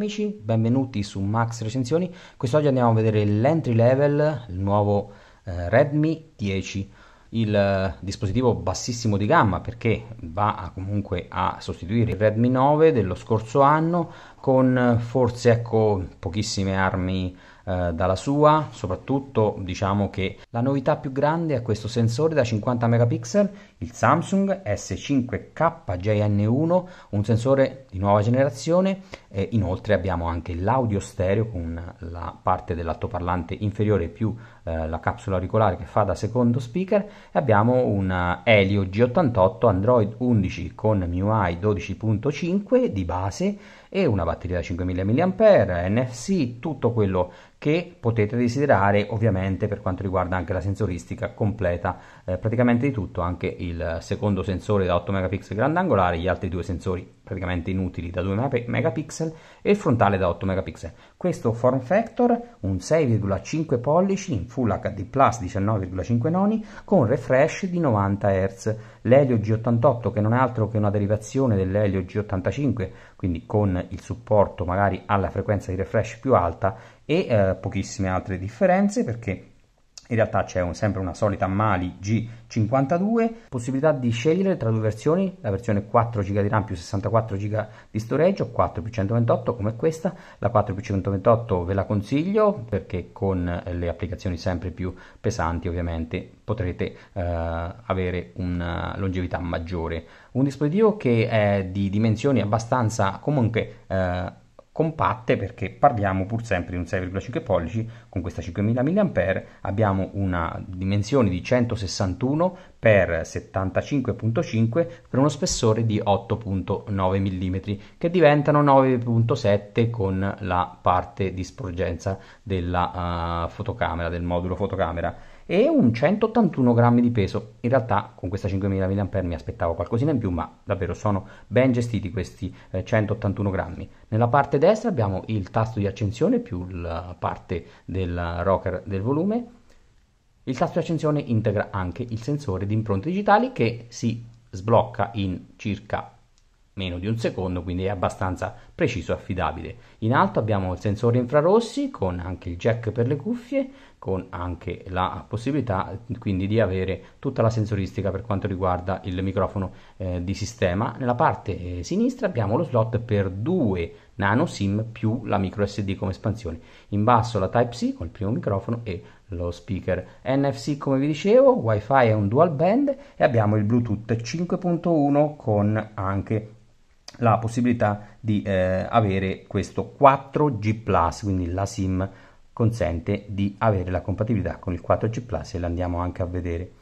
amici, benvenuti su Max Recensioni. Quest'oggi andiamo a vedere l'entry level, il nuovo eh, Redmi 10, il eh, dispositivo bassissimo di gamma perché va a, comunque a sostituire il Redmi 9 dello scorso anno, con forse ecco, pochissime armi eh, dalla sua, soprattutto diciamo che la novità più grande è questo sensore da 50 megapixel, il Samsung S5KJN1, un sensore di nuova generazione e inoltre abbiamo anche l'audio stereo con la parte dell'altoparlante inferiore più eh, la capsula auricolare che fa da secondo speaker e abbiamo un Helio G88 Android 11 con MIUI 12.5 di base e una batteria da 5000 mAh, NFC, tutto quello che potete desiderare ovviamente per quanto riguarda anche la sensoristica completa eh, praticamente di tutto anche il secondo sensore da 8 megapixel grandangolare gli altri due sensori praticamente inutili da 2 megapixel e il frontale da 8 megapixel questo form factor un 6,5 pollici in full HD plus 19,5 noni con refresh di 90 Hz l'Helio G88 che non è altro che una derivazione dell'Helio G85 quindi con il supporto magari alla frequenza di refresh più alta e eh, pochissime altre differenze perché in realtà c'è un, sempre una solita Mali G52, possibilità di scegliere tra due versioni, la versione 4 GB di RAM più 64 GB di storage 4 più 128 come questa, la 4 più 128 ve la consiglio perché con le applicazioni sempre più pesanti ovviamente potrete eh, avere una eh, longevità maggiore. Un dispositivo che è di dimensioni abbastanza comunque... Eh, compatte perché parliamo pur sempre di un 6,5 pollici con questa 5000 mAh abbiamo una dimensione di 161 x 75.5 per uno spessore di 8.9 mm che diventano 9.7 con la parte di sporgenza della uh, fotocamera del modulo fotocamera e un 181 grammi di peso. In realtà con questa 5000 mAh mi aspettavo qualcosina in più, ma davvero sono ben gestiti questi 181 eh, grammi. Nella parte destra abbiamo il tasto di accensione più la parte del rocker del volume. Il tasto di accensione integra anche il sensore di impronte digitali che si sblocca in circa meno di un secondo, quindi è abbastanza preciso e affidabile. In alto abbiamo il sensore infrarossi con anche il jack per le cuffie, con anche la possibilità quindi di avere tutta la sensoristica per quanto riguarda il microfono eh, di sistema. Nella parte eh, sinistra abbiamo lo slot per due nano SIM più la micro SD come espansione. In basso la Type-C col primo microfono e lo speaker NFC come vi dicevo, Wi-Fi è un dual band e abbiamo il Bluetooth 5.1 con anche la possibilità di eh, avere questo 4G quindi la SIM consente di avere la compatibilità con il 4G Plus e l'andiamo anche a vedere.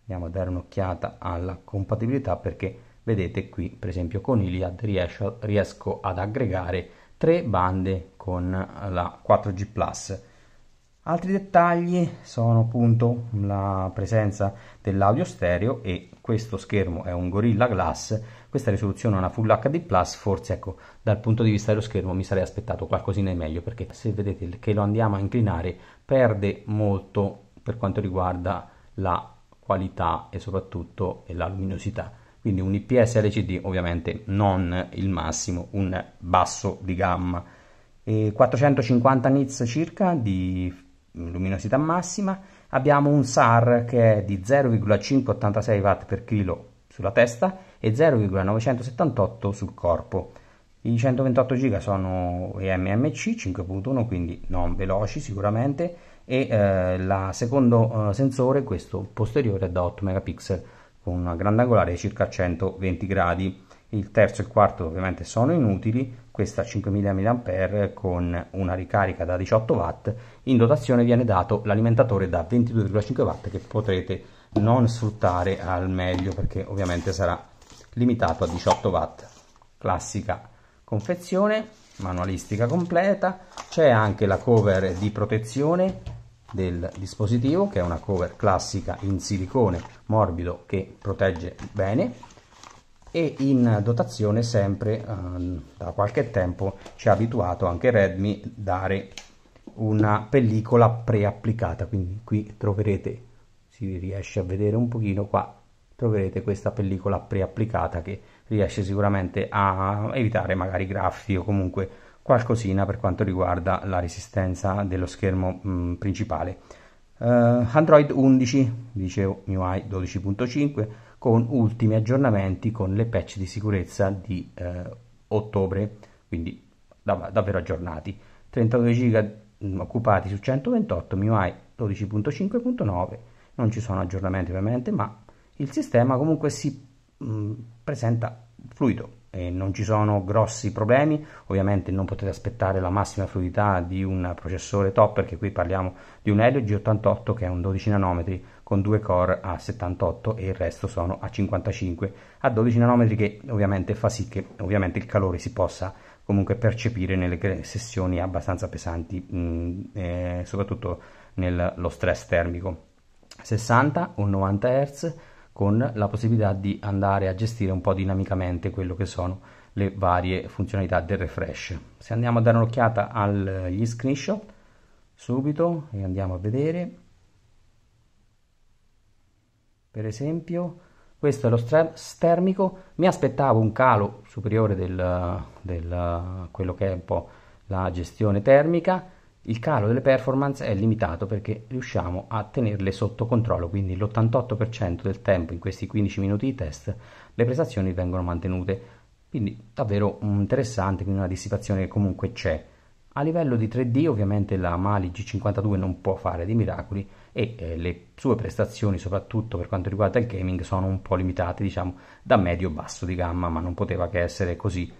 Andiamo a dare un'occhiata alla compatibilità perché vedete qui per esempio con Iliad riesco, riesco ad aggregare tre bande con la 4G Plus. Altri dettagli sono appunto la presenza dell'audio stereo e questo schermo è un Gorilla Glass, questa risoluzione è una Full HD+, forse ecco dal punto di vista dello schermo mi sarei aspettato qualcosina di meglio perché se vedete che lo andiamo a inclinare perde molto per quanto riguarda la qualità e soprattutto la luminosità. Quindi un IPS LCD ovviamente non il massimo, un basso di gamma. E 450 nits circa di luminosità massima, abbiamo un SAR che è di 0,586 watt per chilo sulla testa e 0,978 sul corpo. I 128 giga sono eMMC 5.1, quindi non veloci sicuramente, e eh, il secondo eh, sensore, questo posteriore, è da 8 megapixel con una grande angolare di circa 120 gradi. Il terzo e il quarto ovviamente sono inutili, questa 5000 mAh con una ricarica da 18 watt in dotazione viene dato l'alimentatore da 22,5 watt che potrete non sfruttare al meglio perché ovviamente sarà limitato a 18 watt classica confezione manualistica completa c'è anche la cover di protezione del dispositivo che è una cover classica in silicone morbido che protegge bene e in dotazione sempre eh, da qualche tempo ci ha abituato anche Redmi a dare una pellicola preapplicata quindi qui troverete si riesce a vedere un pochino qua troverete questa pellicola preapplicata che riesce sicuramente a evitare magari graffi o comunque qualcosina per quanto riguarda la resistenza dello schermo mh, mm, principale uh, Android 11 dicevo MIUI 12.5 con ultimi aggiornamenti con le patch di sicurezza di eh, ottobre, quindi dav- davvero aggiornati. 32 giga mm, occupati su 128, MIUI 12.5.9, non ci sono aggiornamenti ovviamente, ma il sistema comunque si mh, mm, presenta fluido e non ci sono grossi problemi, ovviamente non potete aspettare la massima fluidità di un processore top perché qui parliamo di un Helio G88 che è un 12 nanometri con due core a 78 e il resto sono a 55 a 12 nanometri che ovviamente fa sì che ovviamente il calore si possa comunque percepire nelle sessioni abbastanza pesanti mh, mm, eh, soprattutto nello stress termico 60 o 90 Hz con la possibilità di andare a gestire un po' dinamicamente quello che sono le varie funzionalità del refresh. Se andiamo a dare un'occhiata agli eh, screenshot, subito e andiamo a vedere, per esempio, questo è lo stress termico, mi aspettavo un calo superiore del, quello che è un po' la gestione termica, il calo delle performance è limitato perché riusciamo a tenerle sotto controllo, quindi l'88% del tempo in questi 15 minuti di test le prestazioni vengono mantenute. Quindi davvero interessante, quindi una dissipazione che comunque c'è. A livello di 3D ovviamente la Mali G52 non può fare dei miracoli, e eh, le sue prestazioni, soprattutto per quanto riguarda il gaming, sono un po' limitate, diciamo, da medio-basso di gamma, ma non poteva che essere così.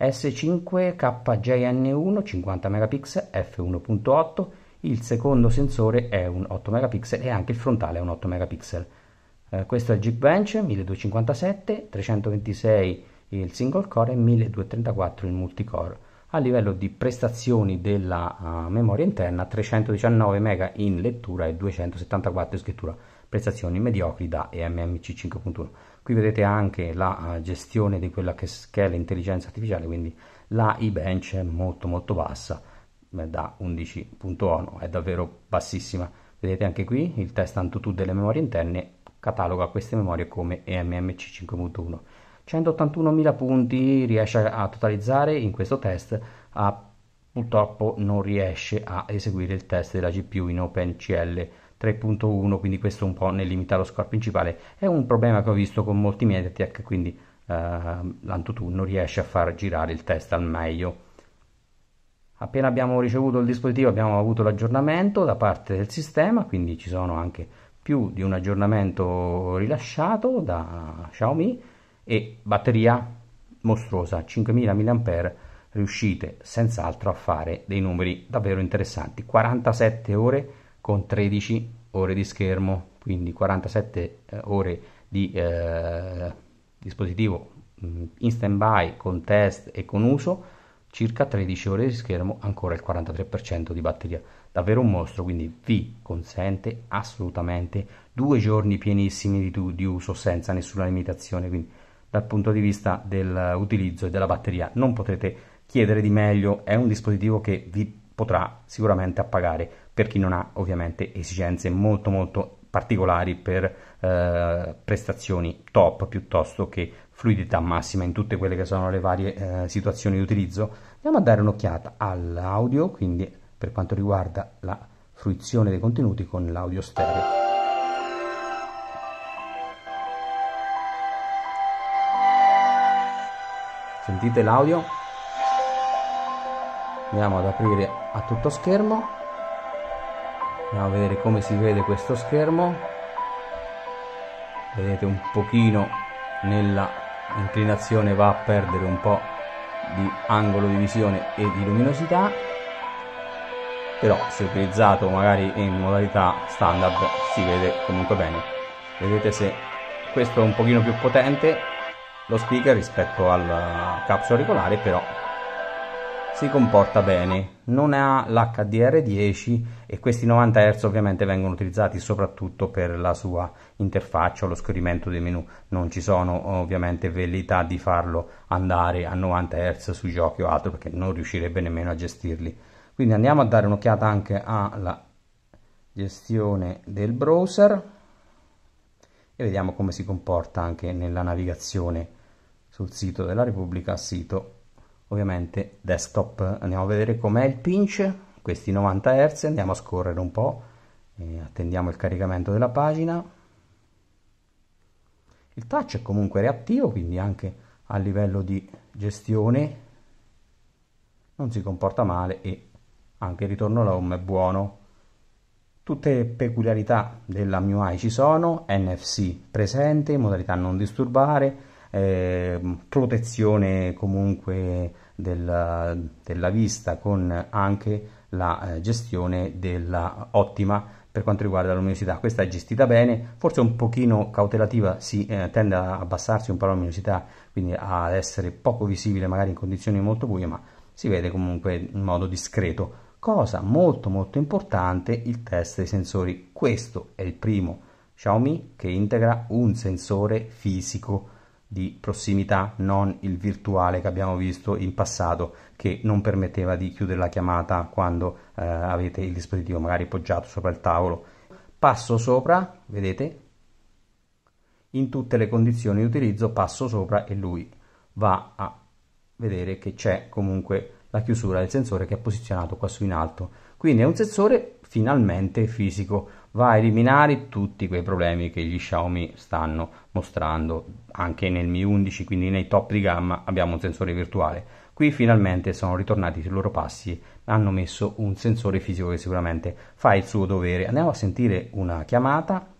S5 KJN1 50 megapixel f1.8, il secondo sensore è un 8 megapixel e anche il frontale è un 8 megapixel. Eh, questo è il Geekbench 1257, 326 il single core e 1234 il multicore a livello di prestazioni della uh, memoria interna 319 MB in lettura e 274 in scrittura prestazioni mediocri da EMMC 5.1 qui vedete anche la uh, gestione di quella che, che è l'intelligenza artificiale quindi la iBench è molto molto bassa eh, da 11.1 è davvero bassissima vedete anche qui il test AnTuTu delle memorie interne cataloga queste memorie come EMMC 5.1 181.000 punti riesce a totalizzare in questo test, a, purtroppo non riesce a eseguire il test della GPU in OpenCL 3.1, quindi questo un po' ne limita lo score principale. È un problema che ho visto con molti MediaTek, quindi eh, l'AntuTu non riesce a far girare il test al meglio. Appena abbiamo ricevuto il dispositivo abbiamo avuto l'aggiornamento da parte del sistema, quindi ci sono anche più di un aggiornamento rilasciato da Xiaomi e batteria mostruosa 5000 mAh riuscite senz'altro a fare dei numeri davvero interessanti 47 ore con 13 ore di schermo quindi 47 eh, ore di eh, dispositivo mm, in stand by con test e con uso circa 13 ore di schermo ancora il 43% di batteria davvero un mostro quindi vi consente assolutamente due giorni pienissimi di, di uso senza nessuna limitazione quindi dal punto di vista dell'utilizzo eh, e della batteria. Non potrete chiedere di meglio, è un dispositivo che vi potrà sicuramente appagare per chi non ha ovviamente esigenze molto molto particolari per eh, prestazioni top piuttosto che fluidità massima in tutte quelle che sono le varie eh, situazioni di utilizzo. Andiamo a dare un'occhiata all'audio, quindi per quanto riguarda la fruizione dei contenuti con l'audio stereo. sentite l'audio andiamo ad aprire a tutto schermo andiamo a vedere come si vede questo schermo vedete un pochino nella inclinazione va a perdere un po' di angolo di visione e di luminosità però se utilizzato magari in modalità standard si vede comunque bene vedete se questo è un pochino più potente lo speaker rispetto al eh, capsule auricolare, però si comporta bene, non ha l'HDR10 e questi 90 Hz ovviamente vengono utilizzati soprattutto per la sua interfaccia lo scorrimento dei menu, non ci sono ovviamente velleità di farlo andare a 90 Hz su giochi o altro perché non riuscirebbe nemmeno a gestirli. Quindi andiamo a dare un'occhiata anche alla gestione del browser e vediamo come si comporta anche nella navigazione sul sito della Repubblica, sito ovviamente desktop. Andiamo a vedere com'è il pinch, questi 90 Hz, andiamo a scorrere un po', eh, attendiamo il caricamento della pagina. Il touch è comunque reattivo, quindi anche a livello di gestione non si comporta male e anche il ritorno alla home è buono. Tutte le peculiarità della MIUI ci sono, NFC presente, modalità non disturbare, eh, protezione comunque della, della, vista con anche la eh, gestione della ottima per quanto riguarda la luminosità questa è gestita bene forse un pochino cautelativa si eh, tende a abbassarsi un po' la luminosità quindi a essere poco visibile magari in condizioni molto buie ma si vede comunque in modo discreto cosa molto molto importante il test dei sensori questo è il primo Xiaomi che integra un sensore fisico di prossimità, non il virtuale che abbiamo visto in passato che non permetteva di chiudere la chiamata quando eh, avete il dispositivo magari poggiato sopra il tavolo. Passo sopra, vedete, in tutte le condizioni di utilizzo passo sopra e lui va a vedere che c'è comunque la chiusura del sensore che è posizionato qua su in alto. Quindi è un sensore finalmente fisico, va a eliminare tutti quei problemi che gli Xiaomi stanno mostrando anche nel Mi 11 quindi nei top di gamma abbiamo un sensore virtuale qui finalmente sono ritornati sui loro passi hanno messo un sensore fisico che sicuramente fa il suo dovere andiamo a sentire una chiamata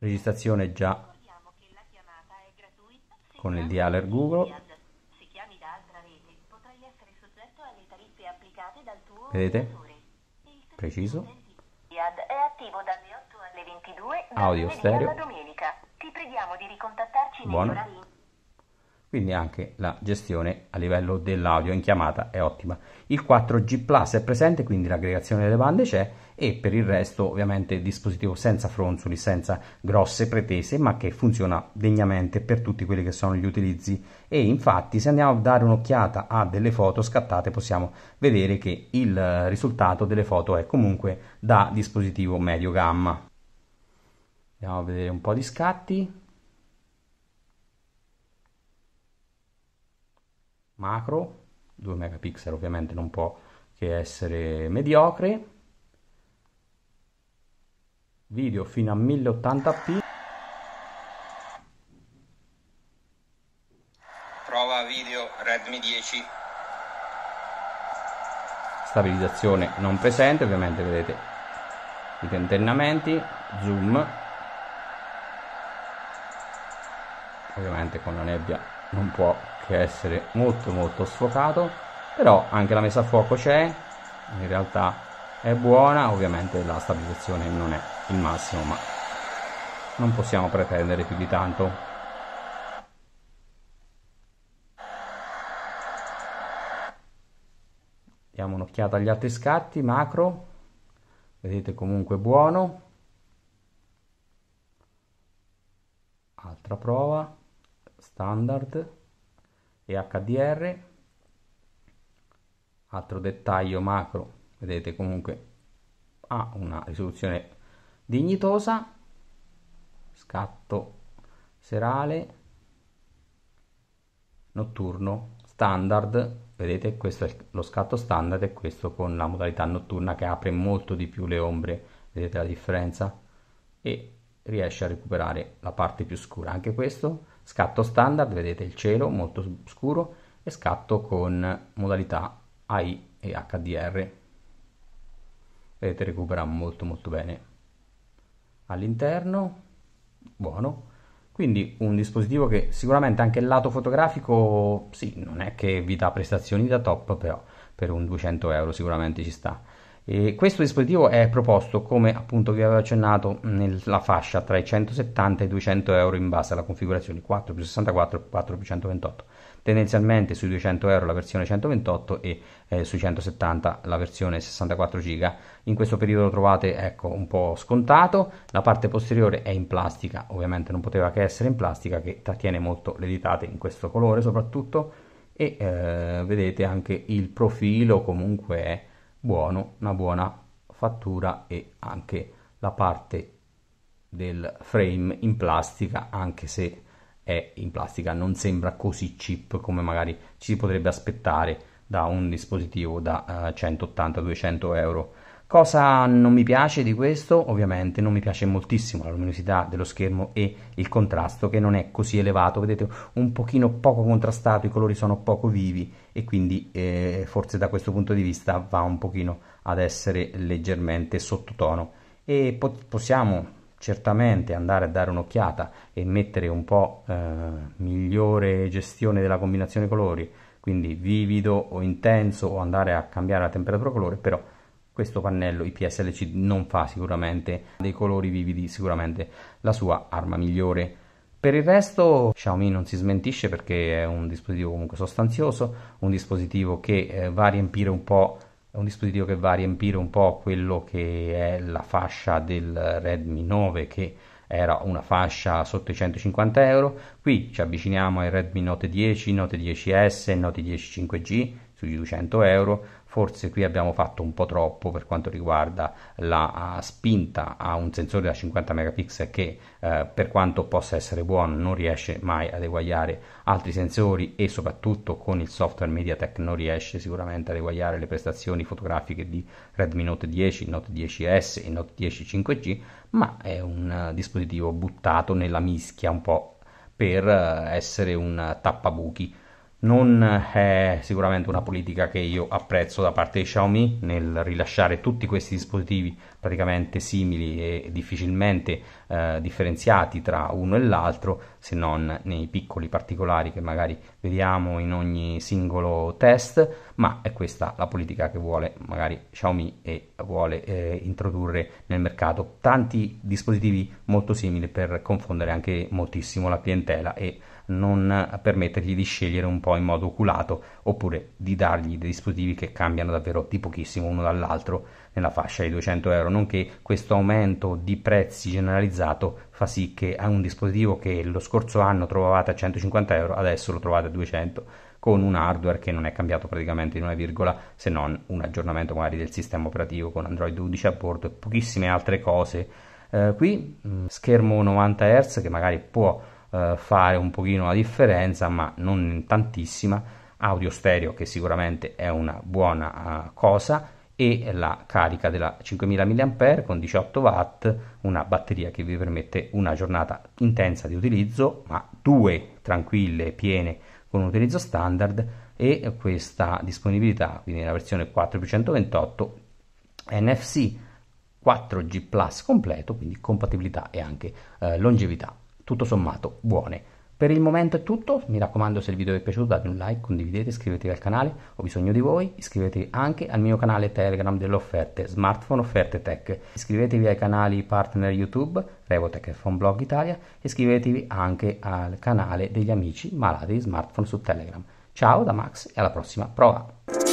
registrazione già con il dialer Google Vedete? Preciso. Audio stereo. Buono quindi anche la gestione a livello dell'audio in chiamata è ottima. Il 4G Plus è presente, quindi l'aggregazione delle bande c'è e per il resto ovviamente dispositivo senza fronzoli, senza grosse pretese, ma che funziona degnamente per tutti quelli che sono gli utilizzi e infatti se andiamo a dare un'occhiata a delle foto scattate possiamo vedere che il risultato delle foto è comunque da dispositivo medio gamma. Andiamo a vedere un po' di scatti. macro 2 megapixel ovviamente non può che essere mediocre video fino a 1080p prova video redmi 10 stabilizzazione non presente ovviamente vedete i tentennamenti zoom ovviamente con la nebbia non può che essere molto molto sfocato però anche la messa a fuoco c'è in realtà è buona ovviamente la stabilizzazione non è il massimo ma non possiamo pretendere più di tanto diamo un'occhiata agli altri scatti macro vedete comunque buono altra prova standard e HDR altro dettaglio macro vedete comunque ha una risoluzione dignitosa scatto serale notturno standard vedete questo è lo scatto standard e questo con la modalità notturna che apre molto di più le ombre vedete la differenza e riesce a recuperare la parte più scura anche questo Scatto standard, vedete il cielo molto scuro e scatto con modalità AI e HDR. Vedete recupera molto molto bene. All'interno, buono. Quindi un dispositivo che sicuramente anche il lato fotografico, sì, non è che vi dà prestazioni da top, però per un 200 euro sicuramente ci sta. E questo dispositivo è proposto, come appunto vi avevo accennato, nella fascia tra i 170 e i 200 euro in base alla configurazione 4 più 64 e 4 più 128. Tendenzialmente sui 200 euro la versione 128 e eh, sui 170 la versione 64 giga. In questo periodo lo trovate ecco, un po' scontato, la parte posteriore è in plastica, ovviamente non poteva che essere in plastica che trattiene molto le ditate in questo colore soprattutto e eh, vedete anche il profilo comunque è buono, una buona fattura e anche la parte del frame in plastica, anche se è in plastica, non sembra così cheap come magari ci si potrebbe aspettare da un dispositivo da uh, eh, 180-200 euro Cosa non mi piace di questo? Ovviamente non mi piace moltissimo la luminosità dello schermo e il contrasto che non è così elevato, vedete un pochino poco contrastato, i colori sono poco vivi e quindi eh, forse da questo punto di vista va un pochino ad essere leggermente sottotono e po possiamo certamente andare a dare un'occhiata e mettere un po' eh, migliore gestione della combinazione colori, quindi vivido o intenso o andare a cambiare la temperatura colore, però questo pannello IPSLC non fa sicuramente dei colori vividi sicuramente la sua arma migliore per il resto Xiaomi non si smentisce perché è un dispositivo comunque sostanzioso un dispositivo che eh, va a riempire un po' è un dispositivo che va a riempire un po' quello che è la fascia del Redmi 9 che era una fascia sotto i 150 euro qui ci avviciniamo ai Redmi Note 10, Note 10S, Note 10 5G sui 200 euro forse qui abbiamo fatto un po' troppo per quanto riguarda la ah, spinta a un sensore da 50 megapixel che eh, per quanto possa essere buono non riesce mai ad eguagliare altri sensori e soprattutto con il software MediaTek non riesce sicuramente ad eguagliare le prestazioni fotografiche di Redmi Note 10, Note 10S e Note 10 5G ma è un eh, dispositivo buttato nella mischia un po' per eh, essere un eh, tappabuchi non è sicuramente una politica che io apprezzo da parte di Xiaomi nel rilasciare tutti questi dispositivi praticamente simili e difficilmente eh, differenziati tra uno e l'altro se non nei piccoli particolari che magari vediamo in ogni singolo test ma è questa la politica che vuole magari Xiaomi e vuole eh, introdurre nel mercato. Tanti dispositivi molto simili per confondere anche moltissimo la clientela e non permettergli di scegliere un po' in modo oculato oppure di dargli dei dispositivi che cambiano davvero di pochissimo uno dall'altro nella fascia di 200 euro, nonché questo aumento di prezzi generalizzato fa sì che un dispositivo che lo scorso anno trovavate a 150 euro adesso lo trovate a 200 con un hardware che non è cambiato praticamente in una virgola se non un aggiornamento magari del sistema operativo con Android 12 a bordo e pochissime altre cose. Eh, qui mm, schermo 90 Hz che magari può eh, fare un pochino la differenza ma non tantissima, audio stereo che sicuramente è una buona uh, cosa e la carica della 5000 mAh con 18 watt, una batteria che vi permette una giornata intensa di utilizzo, ma due tranquille, piene con un utilizzo standard e questa disponibilità, quindi nella versione 4 più 128 NFC 4G Plus completo, quindi compatibilità e anche eh, longevità, tutto sommato buone. Per il momento è tutto, mi raccomando se il video vi è piaciuto date un like, condividete, iscrivetevi al canale, ho bisogno di voi, iscrivetevi anche al mio canale Telegram delle offerte, smartphone offerte tech, iscrivetevi ai canali partner YouTube, Revotech e Fonblog Italia, iscrivetevi anche al canale degli amici malati di smartphone su Telegram. Ciao da Max e alla prossima prova!